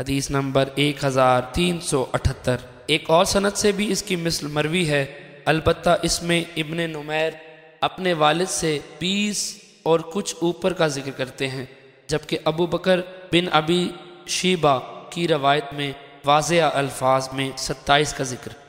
हदीस नंबर एक हज़ार तीन सौ अठहत्तर एक और सनत से भी इसकी मिसल मरवी है अलबत् इसमें इबन नुमैर अपने वालिद से बीस और कुछ ऊपर का जिक्र करते हैं जबकि अबू बकर बिन अबी शीबा की रवायत में वाज़ अल्फाज में सत्ताईस का जिक्र